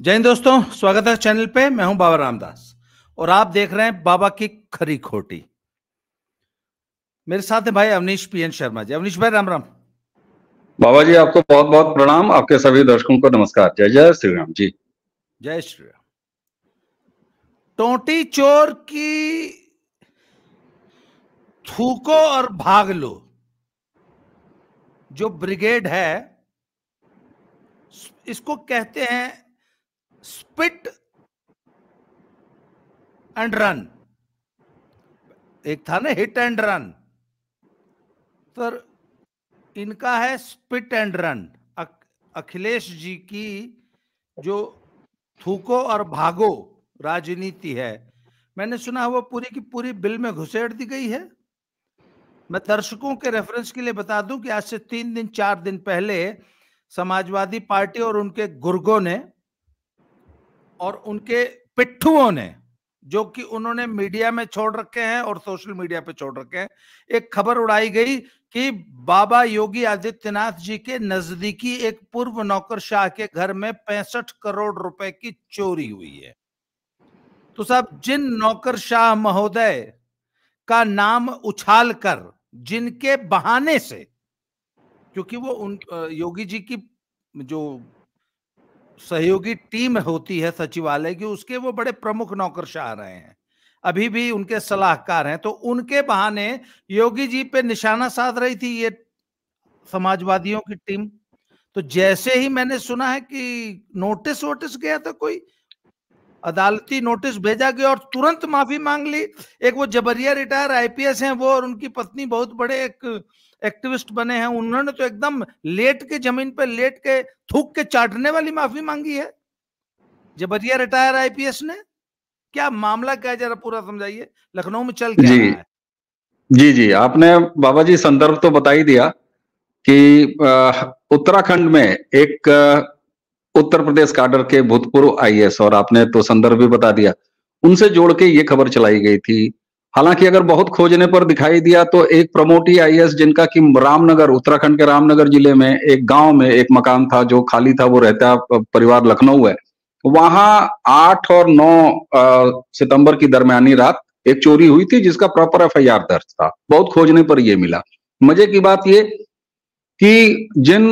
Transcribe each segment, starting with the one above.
जय हिंद दोस्तों स्वागत है चैनल पे मैं हूं बाबा रामदास और आप देख रहे हैं बाबा की खरी खोटी मेरे साथ है भाई अवनीश पी एन शर्मा जी अवनीश भाई राम राम बाबा जी आपको बहुत बहुत प्रणाम आपके सभी दर्शकों को नमस्कार जय जय श्री राम जी जय श्री राम टोटी चोर की थूको और भाग लो जो ब्रिगेड है इसको कहते हैं स्पिट एंड रन एक था ना हिट एंड रन सर इनका है spit and run Akhilesh ji की जो थूको और भागो राजनीति है मैंने सुना वो पूरी की पूरी बिल में घुसेड़ दी गई है मैं दर्शकों के रेफरेंस के लिए बता दूं कि आज से तीन दिन चार दिन पहले समाजवादी पार्टी और उनके गुर्गों ने और उनके पिट्ठुओं ने जो कि उन्होंने मीडिया में छोड़ रखे हैं और सोशल मीडिया पे छोड़ रखे हैं एक खबर उड़ाई गई कि बाबा योगी आदित्यनाथ जी के नजदीकी एक पूर्व नौकरशाह के घर में पैंसठ करोड़ रुपए की चोरी हुई है तो साहब जिन नौकरशाह महोदय का नाम उछाल कर जिनके बहाने से क्योंकि वो उन योगी जी की जो सहयोगी टीम होती है सचिवालय की उसके वो बड़े प्रमुख नौकरशाह रहे हैं अभी भी उनके अच्छा। सलाहकार हैं तो उनके बहाने योगी जी पे निशाना साध रही थी ये समाजवादियों की टीम तो जैसे ही मैंने सुना है कि नोटिस वोटिस गया था कोई अदालती नोटिस भेजा गया और तुरंत माफी मांग ली एक वो जबरिया रिटायर आईपीएस हैं वो और उनकी पत्नी बहुत बड़े एक एक्टिविस्ट बने हैं उन्होंने तो एकदम लेट के जमीन पर लेट के थूक के चाटने वाली माफी मांगी है जबरिया रिटायर आईपीएस ने क्या मामला क्या जरा पूरा समझाइए लखनऊ में चल जी जी जी आपने बाबा जी संदर्भ तो बता ही दिया कि उत्तराखंड में एक उत्तर प्रदेश काडर के भूतपूर्व आईएएस और आपने तो संदर्भ भी बता दिया उनसे जोड़ के ये खबर चलाई गई थी हालांकि अगर बहुत खोजने पर दिखाई दिया तो एक प्रमोटी आईएएस जिनका कि रामनगर उत्तराखंड के रामनगर जिले में एक गांव में एक मकान था जो खाली था वो रहता परिवार लखनऊ है वहां आठ और नौ सितंबर की दरमियानी रात एक चोरी हुई थी जिसका प्रॉपर एफ दर्ज था बहुत खोजने पर यह मिला मजे की बात ये कि जिन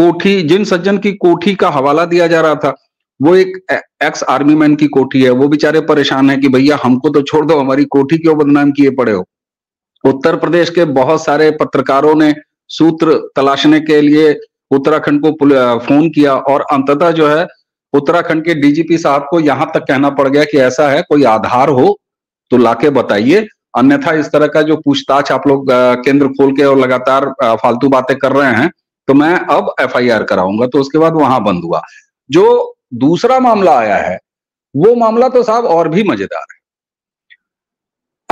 कोठी जिन सज्जन की कोठी का हवाला दिया जा रहा था वो एक एक्स आर्मी मैन की कोठी है वो बेचारे परेशान है कि भैया हमको तो छोड़ दो हमारी कोठी क्यों बदनाम किए पड़े हो उत्तर प्रदेश के बहुत सारे पत्रकारों ने सूत्र तलाशने के लिए उत्तराखंड को फोन किया और अंततः जो है उत्तराखंड के डीजीपी साहब को यहां तक कहना पड़ गया कि ऐसा है कोई आधार हो तो लाके बताइए अन्यथा इस तरह का जो पूछताछ आप लोग केंद्र खोल के और लगातार फालतू बातें कर रहे हैं तो मैं अब एफ कराऊंगा तो उसके बाद वहां बंद हुआ जो दूसरा मामला आया है वो मामला तो साहब और भी मजेदार है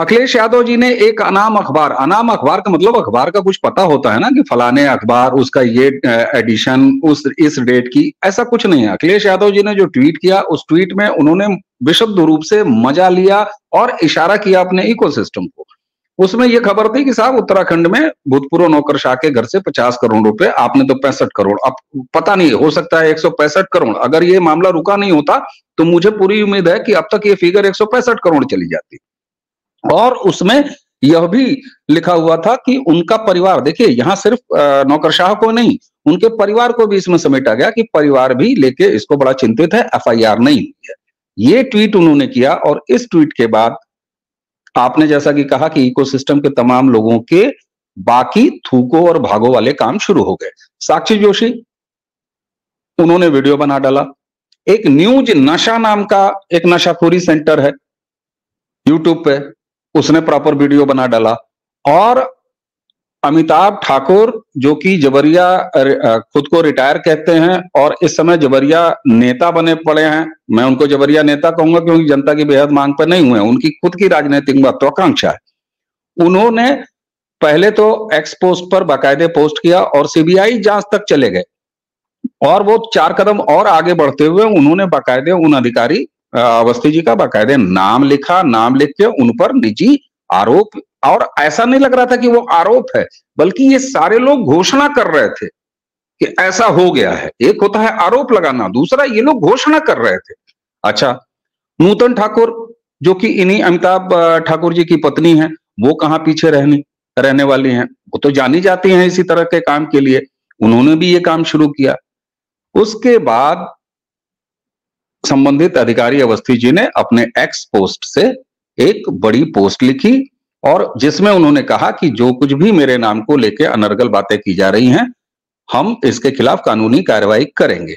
अखिलेश यादव जी ने एक अनाम अखबार अनाम अखबार का मतलब अखबार का कुछ पता होता है ना कि फलाने अखबार उसका ये एडिशन उस इस डेट की ऐसा कुछ नहीं है अखिलेश यादव जी ने जो ट्वीट किया उस ट्वीट में उन्होंने विशुद्ध रूप से मजा लिया और इशारा किया अपने इकोसिस्टम को उसमें यह खबर थी कि साहब उत्तराखंड में भूतपूर्व नौकर शाह के घर से 50 करोड़ रुपए आपने तो पैंसठ करोड़ अब पता नहीं हो सकता है एक करोड़ अगर ये मामला रुका नहीं होता तो मुझे पूरी उम्मीद है कि अब तक ये फिगर एक करोड़ चली जाती और उसमें यह भी लिखा हुआ था कि उनका परिवार देखिए यहां सिर्फ नौकरशाह को नहीं उनके परिवार को भी इसमें समेटा गया कि परिवार भी लेके इसको बड़ा चिंतित है एफ नहीं हुई है ये ट्वीट उन्होंने किया और इस ट्वीट के बाद आपने जैसा कि कहा कि इकोसिस्टम के तमाम लोगों के बाकी थूको और भागो वाले काम शुरू हो गए साक्षी जोशी उन्होंने वीडियो बना डाला एक न्यूज नशा नाम का एक नशाखोरी सेंटर है यूट्यूब पे उसने प्रॉपर वीडियो बना डाला और अमिताभ ठाकुर जो कि जबरिया खुद को रिटायर कहते हैं और इस समय जबरिया नेता बने पड़े हैं मैं उनको जबरिया नेता कहूंगा क्योंकि जनता की बेहद मांग पर नहीं हुए उनकी खुद की राजनीतिक महत्वाकांक्षा है उन्होंने पहले तो एक्स पोस्ट पर बाकायदे पोस्ट किया और सीबीआई जांच तक चले गए और वो चार कदम और आगे बढ़ते हुए उन्होंने बाकायदे उन अधिकारी अवस्थी जी का बाकायदे नाम लिखा नाम लिख के उन पर निजी आरोप और ऐसा नहीं लग रहा था कि वो आरोप है बल्कि ये सारे लोग घोषणा कर रहे थे कि ऐसा हो गया है एक होता है आरोप लगाना दूसरा ये लोग घोषणा कर रहे थे अच्छा नूतन ठाकुर जो कि इन्हीं अमिताभ ठाकुर जी की पत्नी है वो कहाँ पीछे रहने रहने वाली हैं वो तो जानी जाती हैं इसी तरह के काम के लिए उन्होंने भी ये काम शुरू किया उसके बाद संबंधित अधिकारी अवस्थी जी ने अपने एक्स पोस्ट से एक बड़ी पोस्ट लिखी और जिसमें उन्होंने कहा कि जो कुछ भी मेरे नाम को लेकर अनर्गल बातें की जा रही हैं हम इसके खिलाफ कानूनी कार्रवाई करेंगे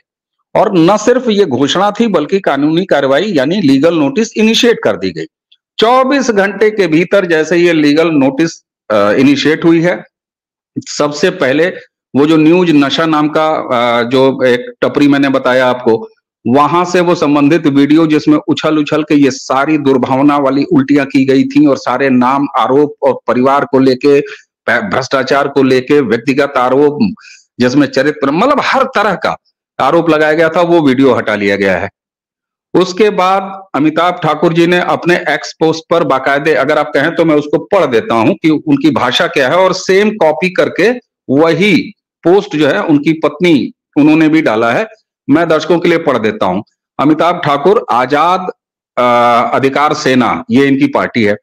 और न सिर्फ ये घोषणा थी बल्कि कानूनी कार्रवाई यानी लीगल नोटिस इनिशिएट कर दी गई 24 घंटे के भीतर जैसे ये लीगल नोटिस इनिशिएट हुई है सबसे पहले वो जो न्यूज नशा नाम का जो एक टपरी मैंने बताया आपको वहां से वो संबंधित वीडियो जिसमें उछल उछल के ये सारी दुर्भावना वाली उल्टियां की गई थी और सारे नाम आरोप और परिवार को लेके भ्रष्टाचार को लेके व्यक्तिगत आरोप जिसमें चरित्र मतलब हर तरह का आरोप लगाया गया था वो वीडियो हटा लिया गया है उसके बाद अमिताभ ठाकुर जी ने अपने एक्स पोस्ट पर बाकायदे अगर आप कहें तो मैं उसको पढ़ देता हूं कि उनकी भाषा क्या है और सेम कॉपी करके वही पोस्ट जो है उनकी पत्नी उन्होंने भी डाला है मैं दर्शकों के लिए पढ़ देता हूं अमिताभ ठाकुर आजाद अधिकार सेना ये इनकी पार्टी है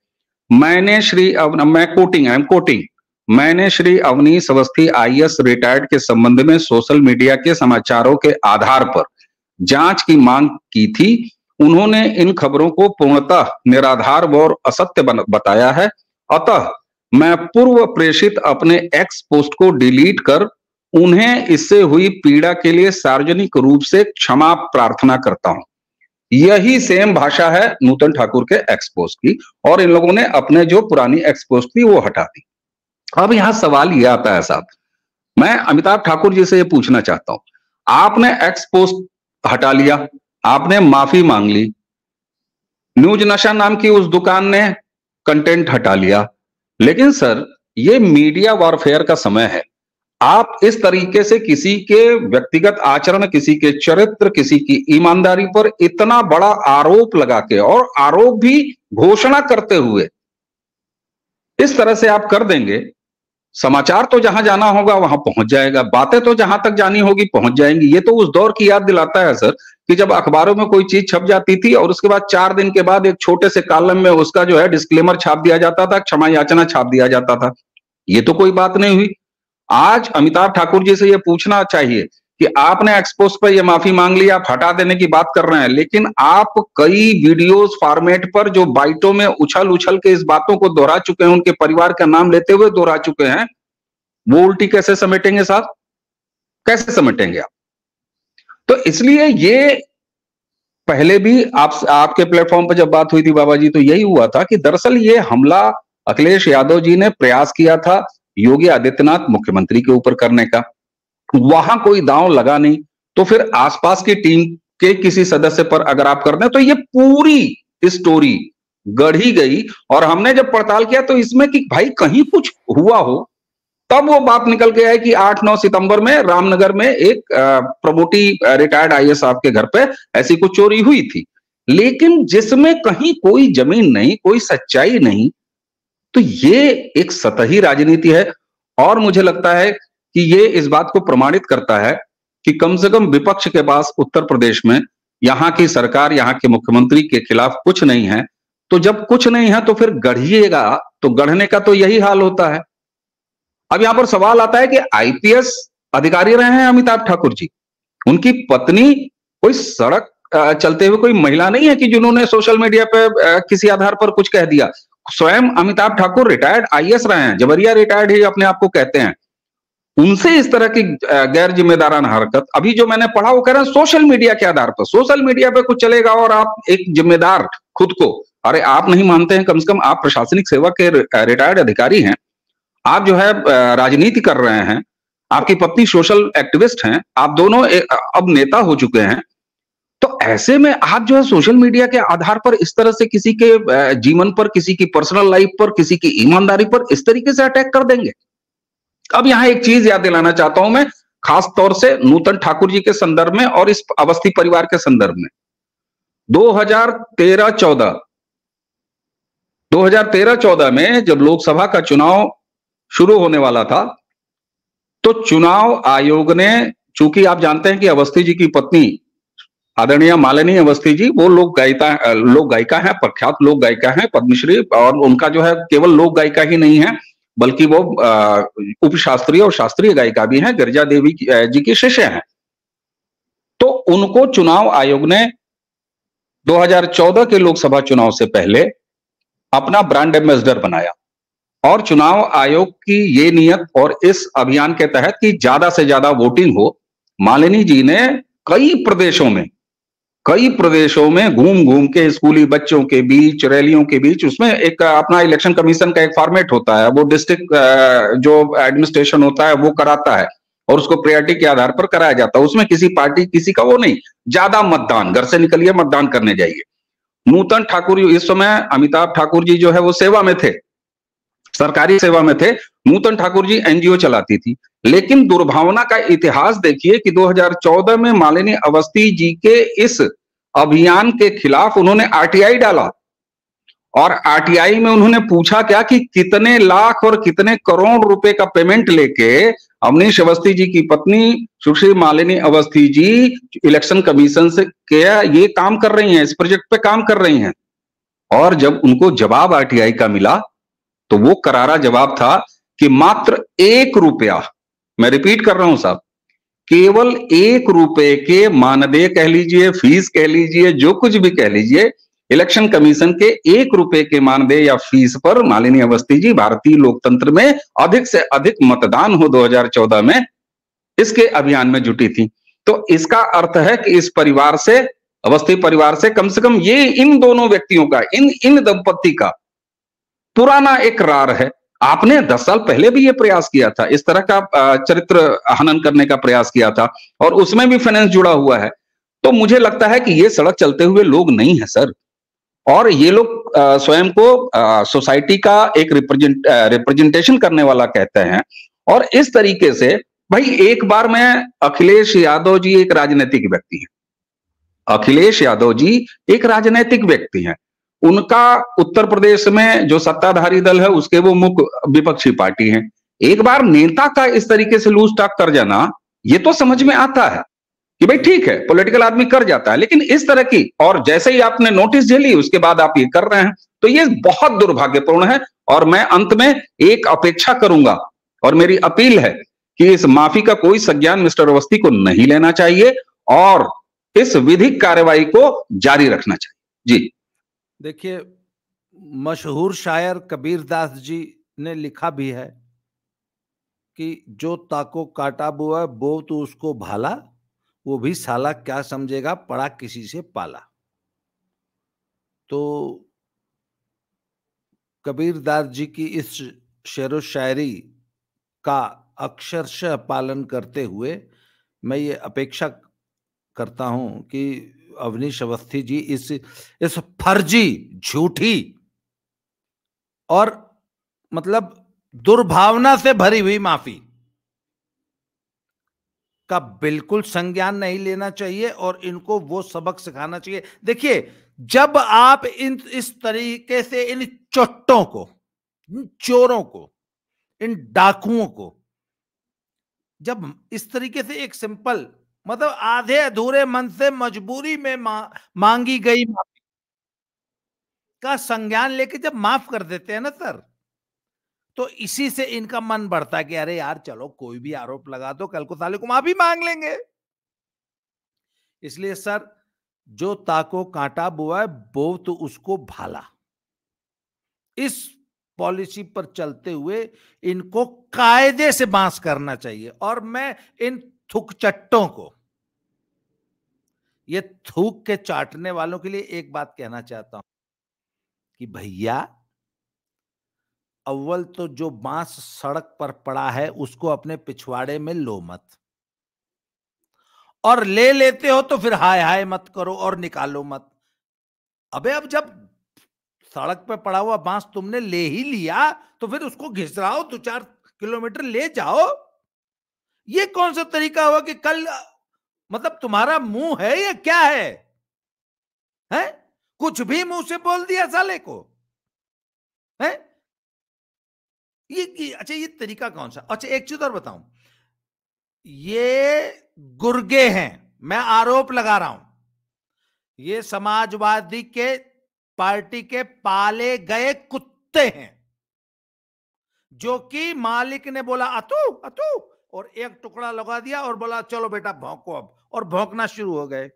मैंने श्री मैं कोटिंग आई एम कोटिंग मैंने श्री अवनीश अवस्थी आई रिटायर्ड के संबंध में सोशल मीडिया के समाचारों के आधार पर जांच की मांग की थी उन्होंने इन खबरों को पूर्णतः निराधार व असत्य बताया है अतः मैं पूर्व प्रेषित अपने एक्स पोस्ट को डिलीट कर उन्हें इससे हुई पीड़ा के लिए सार्वजनिक रूप से क्षमा प्रार्थना करता हूं यही सेम भाषा है नूतन ठाकुर के एक्सपोज की और इन लोगों ने अपने जो पुरानी एक्सपोज थी वो हटा दी अब यहां सवाल ये आता है साहब मैं अमिताभ ठाकुर जी से ये पूछना चाहता हूं आपने एक्सपोज हटा लिया आपने माफी मांग ली न्यूज नशा नाम की उस दुकान ने कंटेंट हटा लिया लेकिन सर ये मीडिया वॉरफेयर का समय है आप इस तरीके से किसी के व्यक्तिगत आचरण किसी के चरित्र किसी की ईमानदारी पर इतना बड़ा आरोप लगा के और आरोप भी घोषणा करते हुए इस तरह से आप कर देंगे समाचार तो जहां जाना होगा वहां पहुंच जाएगा बातें तो जहां तक जानी होगी पहुंच जाएंगी ये तो उस दौर की याद दिलाता है सर कि जब अखबारों में कोई चीज छप जाती थी और उसके बाद चार दिन के बाद एक छोटे से कालम में उसका जो है डिस्क्लेमर छाप दिया जाता था क्षमा याचना छाप दिया जाता था ये तो कोई बात नहीं हुई आज अमिताभ ठाकुर जी से यह पूछना चाहिए कि आपने एक्सपोज पर यह माफी मांग ली आप हटा देने की बात कर रहे हैं लेकिन आप कई वीडियोस फॉर्मेट पर जो बाइटों में उछल उछल के इस बातों को दोहरा चुके हैं उनके परिवार का नाम लेते हुए दोहरा चुके हैं वो उल्टी कैसे समेटेंगे साहब कैसे समेटेंगे आप तो इसलिए ये पहले भी आप आपके प्लेटफॉर्म पर जब बात हुई थी बाबा जी तो यही हुआ था कि दरअसल ये हमला अखिलेश यादव जी ने प्रयास किया था योगी आदित्यनाथ मुख्यमंत्री के ऊपर करने का वहां कोई दांव लगा नहीं तो फिर आसपास की टीम के किसी सदस्य पर अगर आप कर दें तो ये पूरी स्टोरी गढ़ी गई और हमने जब पड़ताल किया तो इसमें कि भाई कहीं कुछ हुआ हो तब वो बात निकल के आए कि 8-9 सितंबर में रामनगर में एक प्रमोटी रिटायर्ड आई साहब के घर पे ऐसी कुछ चोरी हुई थी लेकिन जिसमें कहीं कोई जमीन नहीं कोई सच्चाई नहीं तो ये एक सतही राजनीति है और मुझे लगता है कि ये इस बात को प्रमाणित करता है कि कम से कम विपक्ष के पास उत्तर प्रदेश में यहाँ की सरकार यहाँ के मुख्यमंत्री के खिलाफ कुछ नहीं है तो जब कुछ नहीं है तो फिर गढ़िएगा तो गढ़ने का तो यही हाल होता है अब यहां पर सवाल आता है कि आईपीएस अधिकारी रहे हैं अमिताभ ठाकुर जी उनकी पत्नी कोई सड़क चलते हुए कोई महिला नहीं है कि जिन्होंने सोशल मीडिया पर किसी आधार पर कुछ कह दिया स्वयं अमिताभ ठाकुर रिटायर्ड आई रहे हैं जबरिया रिटायर्ड ही अपने आप को कहते हैं उनसे इस तरह की गैर जिम्मेदाराना हरकत अभी जो मैंने पढ़ा वो कह रहे हैं सोशल मीडिया के आधार पर सोशल मीडिया पर कुछ चलेगा और आप एक जिम्मेदार खुद को अरे आप नहीं मानते हैं कम से कम आप प्रशासनिक सेवा के रिटायर्ड अधिकारी हैं आप जो है राजनीति कर रहे हैं आपकी पत्नी सोशल एक्टिविस्ट हैं आप दोनों अब नेता हो चुके हैं ऐसे में आप जो है सोशल मीडिया के आधार पर इस तरह से किसी के जीवन पर किसी की पर्सनल लाइफ पर किसी की ईमानदारी पर इस तरीके से अटैक कर देंगे अब यहां एक चीज याद दिलाना चाहता हूं मैं खास तौर से नूतन ठाकुर जी के संदर्भ में और इस अवस्थी परिवार के संदर्भ में 2013-14 2013-14 में जब लोकसभा का चुनाव शुरू होने वाला था तो चुनाव आयोग ने चूंकि आप जानते हैं कि अवस्थी जी की पत्नी आदरणीय मालिनी अवस्थी जी वो लोक गायिका लोक गायिका है प्रख्यात लोक गायिका है पद्मश्री और उनका जो है केवल लोक गायिका ही नहीं है बल्कि वो उपशास्त्रीय और शास्त्रीय गायिका भी हैं गिरजा देवी जी की शिष्य हैं तो उनको चुनाव आयोग ने 2014 के लोकसभा चुनाव से पहले अपना ब्रांड एम्बेसडर बनाया और चुनाव आयोग की ये नियत और इस अभियान के तहत कि ज्यादा से ज्यादा वोटिंग हो मालिनी जी ने कई प्रदेशों में कई प्रदेशों में घूम घूम के स्कूली बच्चों के बीच रैलियों के बीच उसमें एक अपना इलेक्शन कमीशन का एक फॉर्मेट होता है वो डिस्ट्रिक्ट जो एडमिनिस्ट्रेशन होता है वो कराता है और उसको प्रायोरिटी के आधार पर कराया जाता है उसमें किसी पार्टी किसी का वो नहीं ज्यादा मतदान घर से निकलिए मतदान करने जाइए नूतन ठाकुर इस समय अमिताभ ठाकुर जी जो है वो सेवा में थे सरकारी सेवा में थे नूतन ठाकुर जी एनजीओ चलाती थी लेकिन दुर्भावना का इतिहास देखिए कि 2014 में मालिनी अवस्थी जी के इस अभियान के खिलाफ उन्होंने आरटीआई डाला और आरटीआई में उन्होंने पूछा क्या कि कितने लाख और कितने करोड़ रुपए का पेमेंट लेके अवनीश अवस्थी जी की पत्नी सुश्री मालिनी अवस्थी जी इलेक्शन कमीशन से क्या ये काम कर रही हैं इस प्रोजेक्ट पे काम कर रही हैं और जब उनको जवाब आरटीआई का मिला तो वो करारा जवाब था कि मात्र एक रुपया मैं रिपीट कर रहा हूं साहब केवल एक रुपए के मानदेय कह लीजिए फीस कह लीजिए जो कुछ भी कह लीजिए इलेक्शन कमीशन के एक रुपए के मानदेय या फीस पर मालिनी अवस्थी जी भारतीय लोकतंत्र में अधिक से अधिक मतदान हो 2014 में इसके अभियान में जुटी थी तो इसका अर्थ है कि इस परिवार से अवस्थी परिवार से कम से कम ये इन दोनों व्यक्तियों का इन इन दंपत्ति का पुराना एक रार है आपने दस साल पहले भी ये प्रयास किया था इस तरह का चरित्र हनन करने का प्रयास किया था और उसमें भी फाइनेंस जुड़ा हुआ है तो मुझे लगता है कि ये सड़क चलते हुए लोग नहीं है सर और ये लोग स्वयं को सोसाइटी का एक रिप्रेजेंट रिप्रेजेंटेशन करने वाला कहते हैं और इस तरीके से भाई एक बार में अखिलेश यादव जी एक राजनीतिक व्यक्ति है अखिलेश यादव जी एक राजनीतिक व्यक्ति हैं उनका उत्तर प्रदेश में जो सत्ताधारी दल है उसके वो मुख्य विपक्षी पार्टी है एक बार नेता का इस तरीके से लूज टाक कर जाना ये तो समझ में आता है कि भाई ठीक है पॉलिटिकल आदमी कर जाता है लेकिन इस तरह की और जैसे ही आपने नोटिस झेली उसके बाद आप ये कर रहे हैं तो ये बहुत दुर्भाग्यपूर्ण है और मैं अंत में एक अपेक्षा करूंगा और मेरी अपील है कि इस माफी का कोई संज्ञान मिस्टर अवस्थी को नहीं लेना चाहिए और इस विधिक कार्रवाई को जारी रखना चाहिए जी देखिए मशहूर शायर कबीर दास जी ने लिखा भी है कि जो ताको काटा बुआ बो तो उसको भाला वो भी साला क्या समझेगा पड़ा किसी से पाला तो कबीर दास जी की इस शेर शायरी का अक्षरश पालन करते हुए मैं ये अपेक्षा करता हूं कि अवनीश अवस्थी जी इस इस फर्जी झूठी और मतलब दुर्भावना से भरी हुई माफी का बिल्कुल संज्ञान नहीं लेना चाहिए और इनको वो सबक सिखाना चाहिए देखिए जब आप इन इस तरीके से इन चोटों को इन चोरों को इन डाकुओं को जब इस तरीके से एक सिंपल मतलब आधे अधूरे मन से मजबूरी में मा, मांगी गई माफी का संज्ञान लेके जब माफ कर देते हैं ना सर तो इसी से इनका मन बढ़ता है कि अरे यार चलो कोई भी आरोप लगा दो कल को साले को माफी मांग लेंगे इसलिए सर जो ताको कांटा बुआ है बो तो उसको भाला इस पॉलिसी पर चलते हुए इनको कायदे से बांस करना चाहिए और मैं इन चट्टों को ये थूक के चाटने वालों के लिए एक बात कहना चाहता हूं कि भैया अव्वल तो जो बांस सड़क पर पड़ा है उसको अपने पिछवाड़े में लो मत और ले लेते हो तो फिर हाय हाय मत करो और निकालो मत अबे अब जब सड़क पर पड़ा हुआ बांस तुमने ले ही लिया तो फिर उसको घिसराओ दो चार किलोमीटर ले जाओ ये कौन सा तरीका हुआ कि कल मतलब तुम्हारा मुंह है या क्या है हैं कुछ भी मुंह से बोल दिया साले को हैं ये, ये अच्छा ये तरीका कौन सा अच्छा एक चीज और बताऊं ये गुर्गे हैं मैं आरोप लगा रहा हूं ये समाजवादी के पार्टी के पाले गए कुत्ते हैं जो कि मालिक ने बोला अतु अतु और एक टुकड़ा लगा दिया और बोला चलो बेटा भौंको अब और भौंकना शुरू हो गए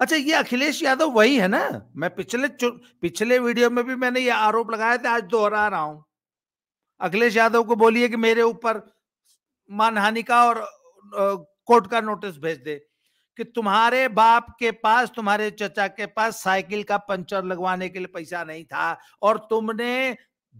अच्छा ये अखिलेश यादव वही है ना मैं पिछले पिछले वीडियो में भी मैंने ये आरोप लगाया था आज दोहरा रहा हूं अखिलेश यादव को बोलिए कि मेरे ऊपर मानहानि का और कोर्ट का नोटिस भेज दे कि तुम्हारे बाप के पास तुम्हारे चचा के पास साइकिल का पंचर लगवाने के लिए पैसा नहीं था और तुमने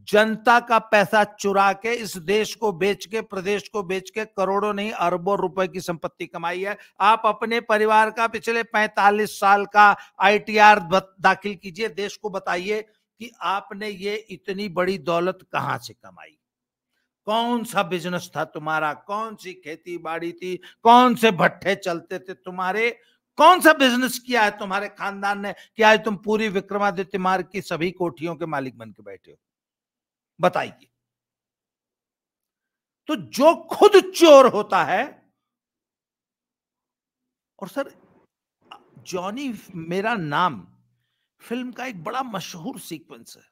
जनता का पैसा चुरा के इस देश को बेच के प्रदेश को बेच के करोड़ों नहीं अरबों रुपए की संपत्ति कमाई है आप अपने परिवार का पिछले 45 साल का आईटीआर दाखिल कीजिए देश को बताइए कि आपने ये इतनी बड़ी दौलत कहां से कमाई कौन सा बिजनेस था तुम्हारा कौन सी खेती बाड़ी थी कौन से भट्ठे चलते थे तुम्हारे कौन सा बिजनेस किया है तुम्हारे खानदान ने कि आज तुम पूरी विक्रमादित्य मार्ग की सभी कोठियों के मालिक बन के बैठे हो बताइए तो जो खुद चोर होता है और सर जॉनी मेरा नाम फिल्म का एक बड़ा मशहूर सीक्वेंस है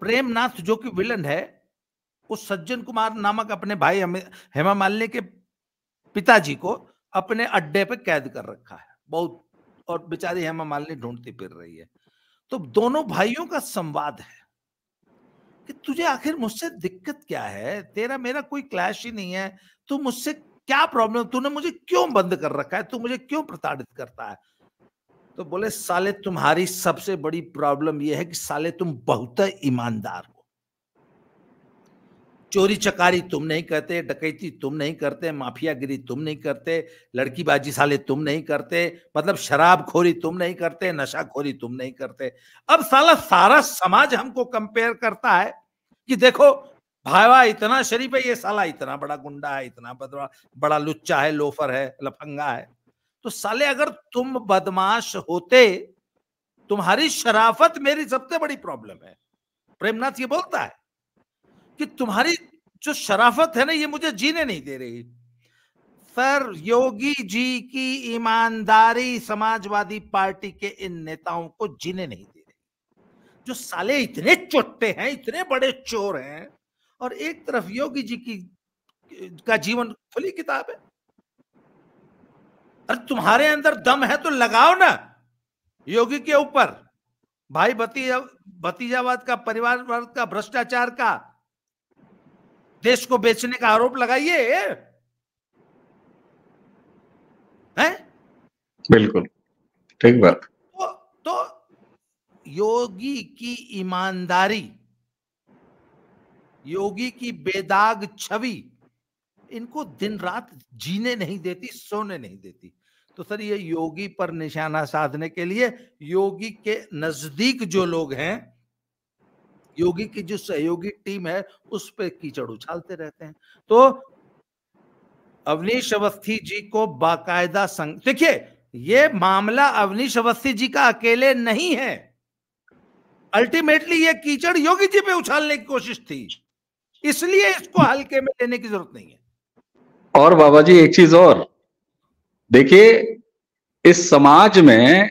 प्रेमनाथ जो कि विलन है उस सज्जन कुमार नामक अपने भाई हेमा मालिनी के पिताजी को अपने अड्डे पर कैद कर रखा है बहुत और बेचारी हेमा मालिनी ढूंढती फिर रही है तो दोनों भाइयों का संवाद है कि तुझे आखिर मुझसे दिक्कत क्या है तेरा मेरा कोई क्लैश ही नहीं है तू मुझसे क्या प्रॉब्लम तूने मुझे क्यों बंद कर रखा है तू मुझे क्यों प्रताड़ित करता है तो बोले साले तुम्हारी सबसे बड़ी प्रॉब्लम यह है कि साले तुम बहुत ईमानदार हो चोरी चकारी तुम नहीं करते डकैती तुम नहीं करते माफियागिरी तुम नहीं करते लड़कीबाजी साले तुम नहीं करते मतलब शराबखोरी तुम नहीं करते नशाखोरी तुम नहीं करते अब साला सारा समाज हमको कंपेयर करता है कि देखो भावा इतना शरीफ है ये साला इतना बड़ा गुंडा है इतना बड़ा लुच्चा है लोफर है लफंगा है तो साले अगर तुम बदमाश होते तुम्हारी शराफत मेरी सबसे बड़ी प्रॉब्लम है प्रेमनाथ ये बोलता है कि तुम्हारी जो शराफत है ना ये मुझे जीने नहीं दे रही सर योगी जी की ईमानदारी समाजवादी पार्टी के इन नेताओं को जीने नहीं दे रही जो साले इतने चोटे हैं इतने बड़े चोर हैं और एक तरफ योगी जी की का जीवन खुली किताब है अरे तुम्हारे अंदर दम है तो लगाओ ना योगी के ऊपर भाई भतीजा भतीजावाद का परिवारवाद का भ्रष्टाचार का देश को बेचने का आरोप लगाइए हैं बिल्कुल ठीक बात तो, तो योगी की ईमानदारी योगी की बेदाग छवि इनको दिन रात जीने नहीं देती सोने नहीं देती तो सर ये योगी पर निशाना साधने के लिए योगी के नजदीक जो लोग हैं योगी की जो सहयोगी टीम है उस पर कीचड़ उछालते रहते हैं तो अवनीश अवस्थी जी को बाकायदा संग देखिए ये मामला अवनीश अवस्थी जी का अकेले नहीं है अल्टीमेटली ये कीचड़ योगी जी पे उछालने की कोशिश थी इसलिए इसको हल्के में लेने की जरूरत नहीं है और बाबा जी एक चीज और देखिए इस समाज में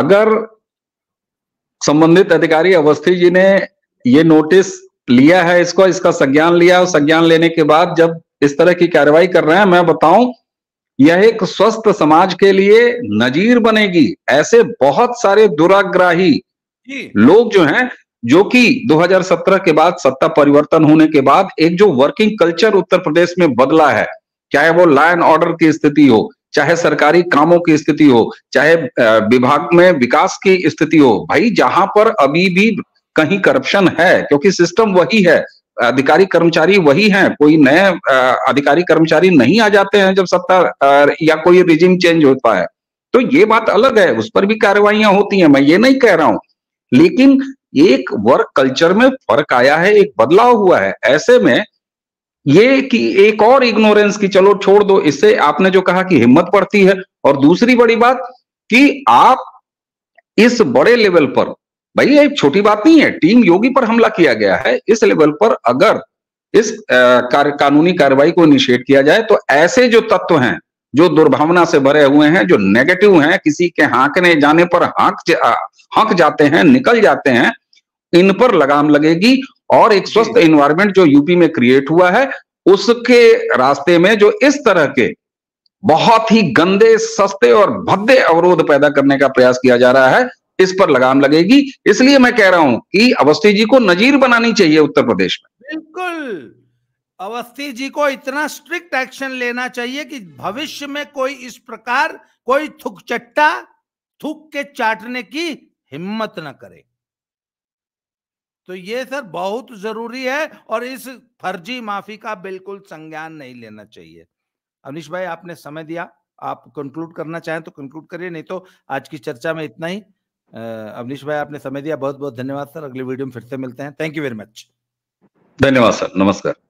अगर संबंधित अधिकारी अवस्थी जी ने ये नोटिस लिया है इसको इसका संज्ञान लिया और संज्ञान लेने के बाद जब इस तरह की कार्रवाई कर रहे हैं मैं बताऊं यह एक स्वस्थ समाज के लिए नजीर बनेगी ऐसे बहुत सारे दुराग्राही लोग जो हैं जो कि 2017 के बाद सत्ता परिवर्तन होने के बाद एक जो वर्किंग कल्चर उत्तर प्रदेश में बदला है चाहे वो लॉ एंड ऑर्डर की स्थिति हो चाहे सरकारी कामों की स्थिति हो चाहे विभाग में विकास की स्थिति हो भाई जहां पर अभी भी कहीं करप्शन है क्योंकि सिस्टम वही है अधिकारी कर्मचारी वही हैं कोई नए अधिकारी कर्मचारी नहीं आ जाते हैं जब सत्ता या कोई रिजिम चेंज होता है तो ये बात अलग है उस पर भी कार्रवाइयां होती हैं मैं ये नहीं कह रहा हूं लेकिन एक वर्क कल्चर में फर्क आया है एक बदलाव हुआ है ऐसे में ये कि एक और इग्नोरेंस की चलो छोड़ दो इससे आपने जो कहा कि हिम्मत पड़ती है और दूसरी बड़ी बात कि आप इस बड़े लेवल पर भाई ये छोटी बात नहीं है टीम योगी पर हमला किया गया है इस लेवल पर अगर इस कार, कानूनी कार्रवाई को इनिशिएट किया जाए तो ऐसे जो तत्व हैं जो दुर्भावना से भरे हुए हैं जो नेगेटिव हैं किसी के हाँकने जाने पर हाँक जा, हाँक जाते हैं निकल जाते हैं इन पर लगाम लगेगी और एक स्वस्थ इन्वायरमेंट जो यूपी में क्रिएट हुआ है उसके रास्ते में जो इस तरह के बहुत ही गंदे सस्ते और भद्दे अवरोध पैदा करने का प्रयास किया जा रहा है इस पर लगाम लगेगी इसलिए मैं कह रहा हूं कि अवस्थी जी को नजीर बनानी चाहिए उत्तर प्रदेश में बिल्कुल अवस्थी जी को इतना स्ट्रिक्ट एक्शन लेना चाहिए कि भविष्य में कोई इस प्रकार कोई थुक चट्टा थुक के चाटने की हिम्मत ना करे तो ये सर बहुत जरूरी है और इस फर्जी माफी का बिल्कुल संज्ञान नहीं लेना चाहिए अवनीश भाई आपने समय दिया आप कंक्लूड करना चाहें तो कंक्लूड करिए नहीं तो आज की चर्चा में इतना ही अवनीश भाई आपने समय दिया बहुत बहुत धन्यवाद सर अगले वीडियो में फिर से मिलते हैं थैंक यू वेरी मच धन्यवाद सर नमस्कार